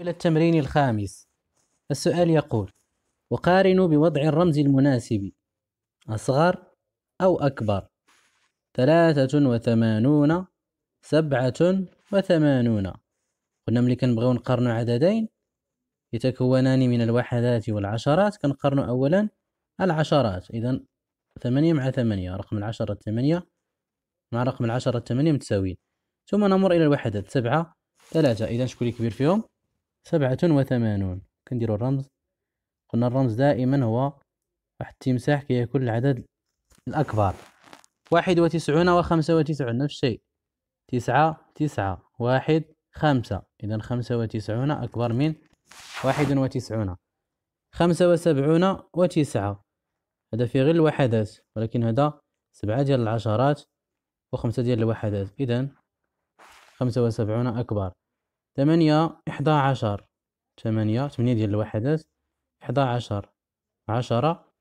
إلى التمرين الخامس السؤال يقول وقارنوا بوضع الرمز المناسب أصغر أو أكبر ثلاثة وثمانون سبعة وثمانون قلنا ملي كنبغيو نقارنو عددين يتكونان من الوحدات والعشرات كنقارنو أولا العشرات إذا ثمانية مع ثمانية رقم العشرة ثمانية مع رقم العشرة ثمانية متساويين ثم نمر إلى الوحدات سبعة ثلاثة إذا شكون كبير فيهم سبعة وثمانون كنديرو الرمز قلنا الرمز دائما هو واحد التمساح كياكل العدد الأكبر واحد وتسعون وخمسة وتسعون نفس الشيء تسعة تسعة واحد خمسة إذا خمسة وتسعون أكبر من واحد وتسعون خمسة وسبعون وتسعة هذا في غير الوحدات ولكن هذا سبعة ديال العشرات وخمسة ديال الوحدات إذا خمسة وسبعون أكبر ثمانية إحدى عشر ثمانية ثمانية ديال الوحدات إحدى عشر عشرة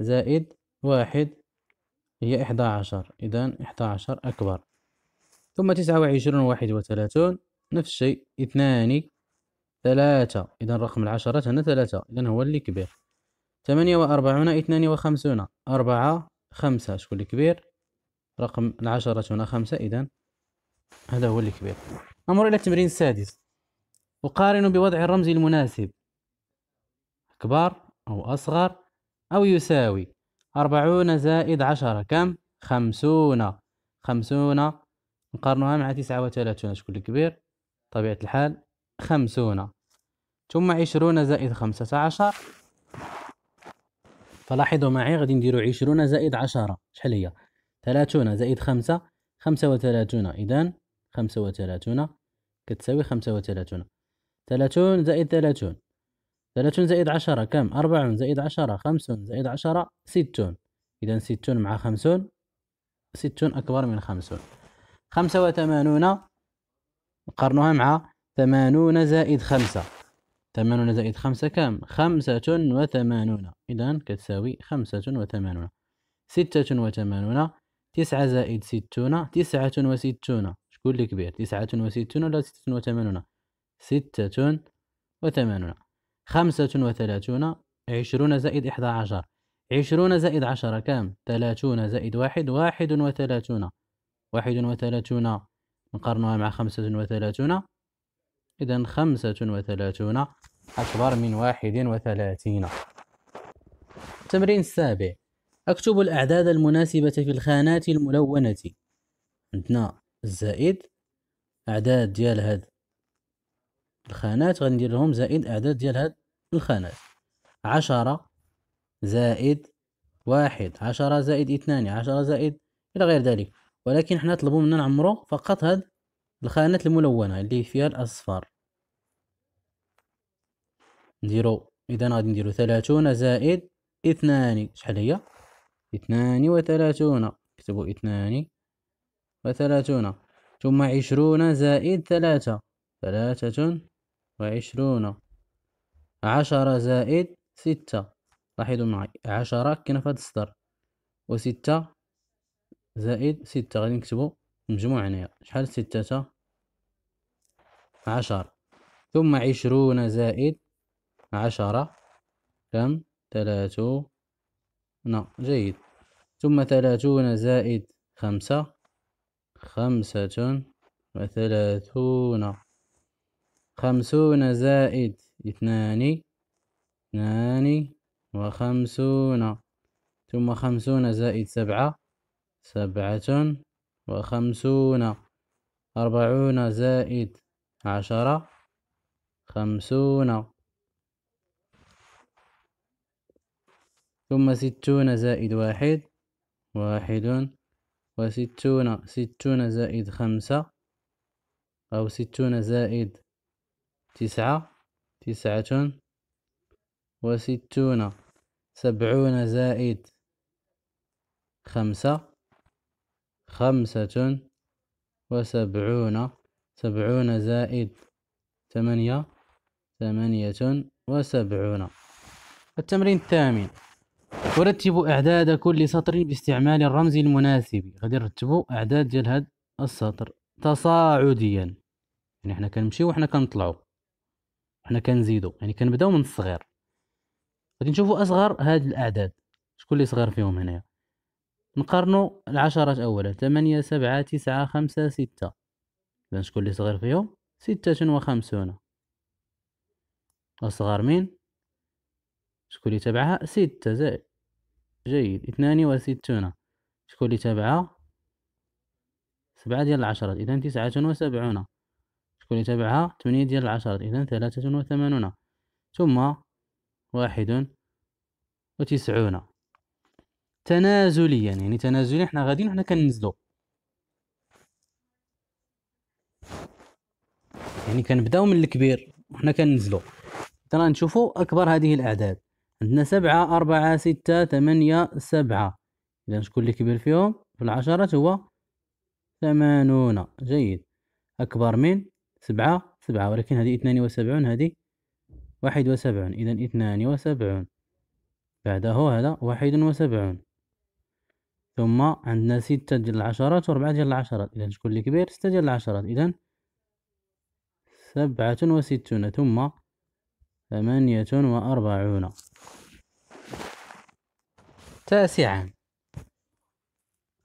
زائد واحد هي إحدى عشر إذا إحدى عشر أكبر ثم تسعة وعشرون واحد وثلاثون نفس الشيء اثنان ثلاثة إذا رقم العشرة هنا ثلاثة إذا هو اللي كبير ثمانية وأربعون اثنان وخمسون أربعة خمسة شكون اللي كبير رقم العشرة هنا خمسة إذا هذا هو الكبير نمر إلى التمرين السادس أقارن بوضع الرمز المناسب أكبر أو أصغر أو يساوي أربعون زائد عشرة كم؟ خمسون خمسون نقارنها مع تسعة وثلاثون شكون الكبير طبيعة الحال خمسون ثم عشرون زائد خمسة عشر فلاحظوا معي غادي نديرو عشرون زائد عشرة شحال هي ثلاثون زائد خمسة خمسة وثلاثون إذا خمسة وثلاثون كتساوي خمسة وثلاثون ثلاثون زائد ثلاثون ثلاثون زائد عشرة كم أربعون زائد عشرة خمسون زائد عشرة ستون إذا ستون مع خمسون ستون أكبر من خمسون خمسة وثمانون نقارنها مع ثمانون زائد خمسة ثمانون زائد خمسة كم خمسة وثمانون إذا كتساوي خمسة وثمانون ستة وثمانون تسعة زائد ستون تسعة وستون شكون اللي كبير تسعة وستون ولا ستة وثمانون ستة وثمانون خمسة وثلاثون عشرون زائد إحدى عشر عشرون زائد عشرة كام ثلاثون زائد واحد واحد وثلاثون واحد وثلاثون نقارنها مع خمسة وثلاثون إذا خمسة وثلاثون أكبر من واحد وثلاثين التمرين السابع أكتب الأعداد المناسبة في الخانات الملونة عندنا زائد أعداد ديال هاد الخانات غندير لهم زائد أعداد ديال هاد الخانات عشرة زائد واحد عشرة زائد اثنان عشرة زائد إلى غير ذلك ولكن حنا طلبوا منا نعمرو فقط هاد الخانات الملونة اللي فيها الأصفر نديرو إذا غادي نديرو ثلاثون زائد اثنان شحال هي اثنان وثلاثون اكتبوا اثنان وثلاثون ثم عشرون زائد ثلاثة ثلاثة وعشرون عشرة زائد ستة لاحظوا معي عشرة كاينة في هاد السطر وستة زائد ستة غادي نكتبو مجموع هنايا شحال ستة عشر ثم عشرون زائد عشرة كم ثلاثة هنا نعم، جيد ثم ثلاثون زائد خمسة خمسة وثلاثون خمسون زائد اثنان اثنان وخمسون ثم خمسون زائد سبعة سبعة وخمسون أربعون زائد عشرة خمسون ثم ستون زائد واحد واحد وستون ستون زائد خمسة أو ستون زائد تسعة تسعة وستون سبعون زائد خمسة خمسة وسبعون سبعون زائد ثمانية ثمانية وسبعون التمرين الثامن ورتبوا اعداد كل سطر باستعمال الرمز المناسب غادي نرتبو اعداد ديال هاد السطر تصاعديا يعني حنا كنمشيو وحنا كنطلعو حنا كنزيدو يعني كنبداو من الصغير غادي نشوفو اصغر هاد الاعداد شكون اللي صغير فيهم هنايا نقارنو العشرات اولا ثمانية سبعة تسعة خمسة ستة اذا شكون اللي صغير فيهم ستة وخمسون اصغر من شكون اللي تبعها ستة زائد جيد اثنان وستون شكون اللي تابعها سبعة ديال العشرة إذا تسعة وسبعون شكون اللي تابعها ثمانية ديال العشرة إذا ثلاثة وثمانون ثم واحد وتسعون تنازليا يعني تنازليا حنا غاديين حنا كننزلو يعني كنبداو من الكبير وحنا كننزلو حتى نشوفو اكبر هذه الاعداد عندنا سبعة أربعة ستة ثمانية سبعة إذا شكون اللي كبير فيهم في العشرات هو ثمانون جيد أكبر من سبعة سبعة ولكن هذه اثنان وسبعون هذه واحد وسبعون إذا اثنان وسبعون بعده هذا واحد وسبعون ثم عندنا ستة ديال العشرات وربعة ديال العشرات إذا شكون اللي كبير ستة ديال العشرات إذا سبعة وستون ثم ثمانية وأربعون تاسعا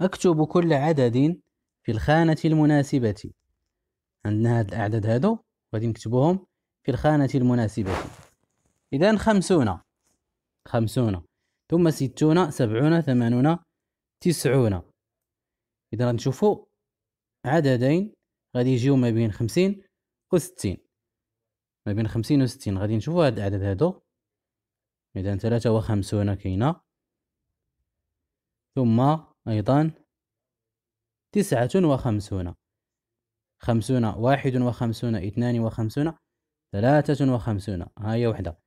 أكتب كل عدد في الخانة المناسبة عندنا هاد الأعداد هادو غادي نكتبوهم في الخانة المناسبة إذا خمسون خمسون ثم ستون سبعون ثمانون تسعون إذا نشوفوا عددين غادي يجيو ما بين خمسين وستين ما بين خمسين وستين غادي نشوفوا هاد الأعداد هادو إذا ثلاثة وخمسون كاينة ثم أيضا تسعة وخمسون خمسون واحد وخمسون اثنان وخمسون ثلاثة وخمسون هاي وحدة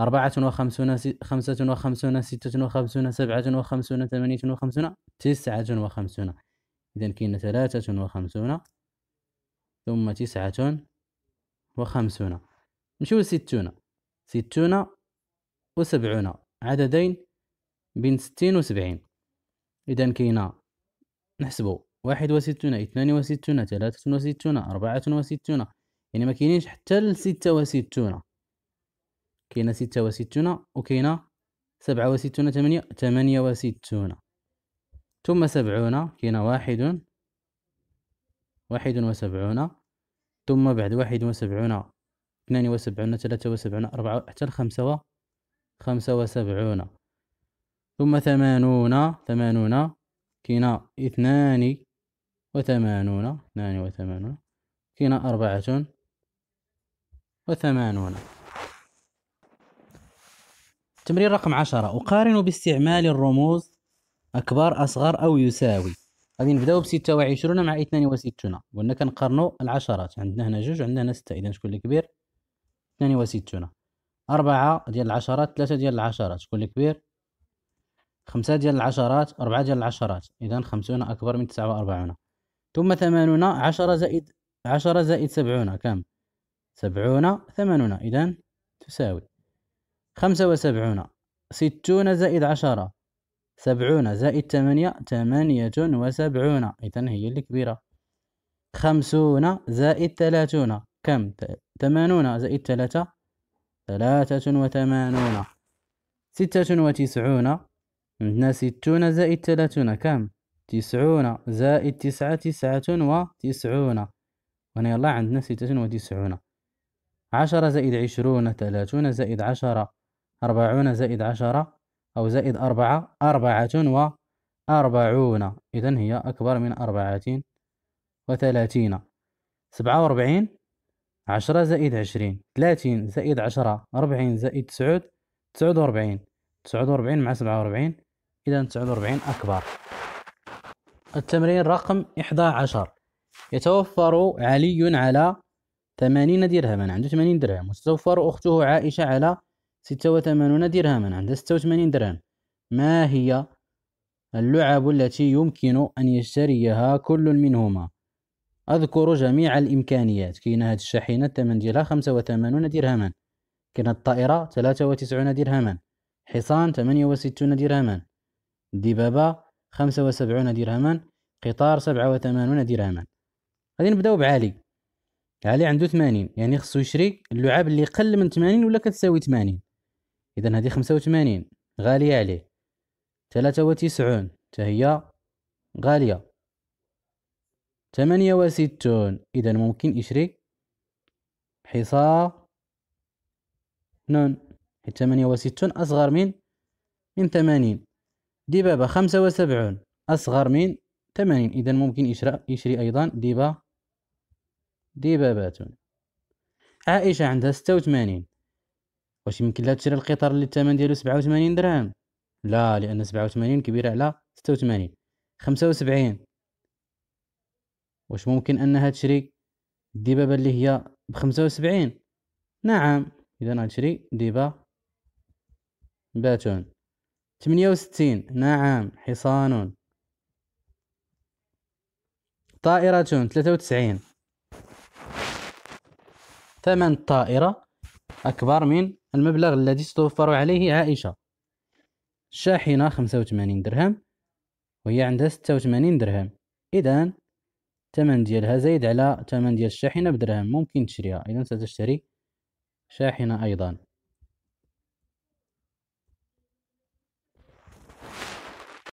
أربعة وخمسون خمسة وخمسون ستة وخمسون سبعة وخمسون ثمانية وخمسون تسعة وخمسون إذا كاين ثلاثة وخمسون ثم تسعة وخمسون نمشيو لستون ستون وسبعون عددين بين ستين وسبعين إذا كينا نحسبو واحد وستون اثنان وستون ثلاثة وستون أربعة وستون يعني ما كاينينش حتى لستة وستون كاينة ستة وستون وكاينة سبعة وستون ثمانية ثمانية وستون ثم سبعون كاينة واحد واحد وسبعون ثم بعد واحد وسبعون اثنان وسبعون ثلاثة وسبعون أربعة حتى الخمسة خمسة وسبعون ثم ثمانون ثمانون كنا اثنان وثمانون اثنان وثمانون كنا أربعة وثمانون تمرين رقم عشرة أقارن باستعمال الرموز أكبر أصغر أو يساوي غادي نبداو بستة وعشرون مع اثنان وستون قلنا كنقارنو العشرات عندنا هنا جوج عندنا هنا ستة إذا شكون اللي كبير اثنان وستون أربعة ديال العشرات ثلاثة ديال العشرات شكون اللي كبير خمسة ديال العشرات أربعة ديال العشرات إذا خمسون أكبر من تسعة وأربعون ثم ثمانون عشرة زائد عشرة زائد سبعون كم سبعون ثمانون إذا تساوي خمسة وسبعون ستون زائد عشرة سبعون زائد ثمانية ثمانية وسبعون إذا هي الكبيرة خمسون زائد ثلاثون كم ثمانون زائد ثلاثة ثلاثة وثمانون ستة وتسعون عندنا ستون زائد ثلاثون كم تسعون زائد تسعة تسعة وتسعون وهنا يلا عندنا ستة وتسعون عشرة زائد عشرون ثلاثون زائد عشرة أربعون زائد عشرة أو زائد أربعة أربعة وأربعون إذا هي أكبر من أربعة وثلاثين سبعة وأربعين عشرة زائد عشرين ثلاثين زائد عشرة أربعين زائد تسعود تسعود وأربعين تسعود وأربعين مع سبعة وأربعين إلى 49 أكبر التمرين رقم 11 يتوفر علي على 80 درهما عنده 80 درهم وتتوفر أخته عائشة على 86 درهما عنده 86 درهم ما هي اللعب التي يمكن أن يشتريها كل منهما أذكر جميع الإمكانيات كاين هاد الشاحنة الثمن ديالها 85 درهما كاين الطائرة 93 درهما حصان 68 درهما دبابة خمسة وسبعون درهما قطار سبعة وثمانون درهما غادي نبداو بعلي علي عندو ثمانين يعني خصو يشري اللعاب اللي قل من ثمانين ولا كتساوي ثمانين إذا هادي خمسة وثمانين غالية عليه ثلاثة وتسعون هي غالية ثمانية وستون إذا ممكن يشري حصا نون حيت ثمانية وستون أصغر من من ثمانين ديبابا خمسة وسبعون أصغر من ثمانين إذا ممكن يشرى يشري أيضا ديبا ديبابات عائشة عندها ستة وثمانين واش يمكن لها تشري القطار اللي الثمن ديالو سبعة وثمانين درهم لا لأن سبعة وثمانين كبيرة على ستة وثمانين خمسة وسبعين واش ممكن أنها تشري الدبابة اللي هي بخمسة وسبعين نعم إذا غنشري ديبا باتون ثمانية وستين نعم حصان طائرة ثلاثة وتسعين ثمن الطائرة أكبر من المبلغ الذي ستوفر عليه عائشة الشاحنة خمسة وثمانين درهم وهي عندها ستة وثمانين درهم إذا الثمن ديالها زايد على الثمن ديال الشاحنة بدرهم ممكن تشريها إذا ستشتري شاحنة أيضا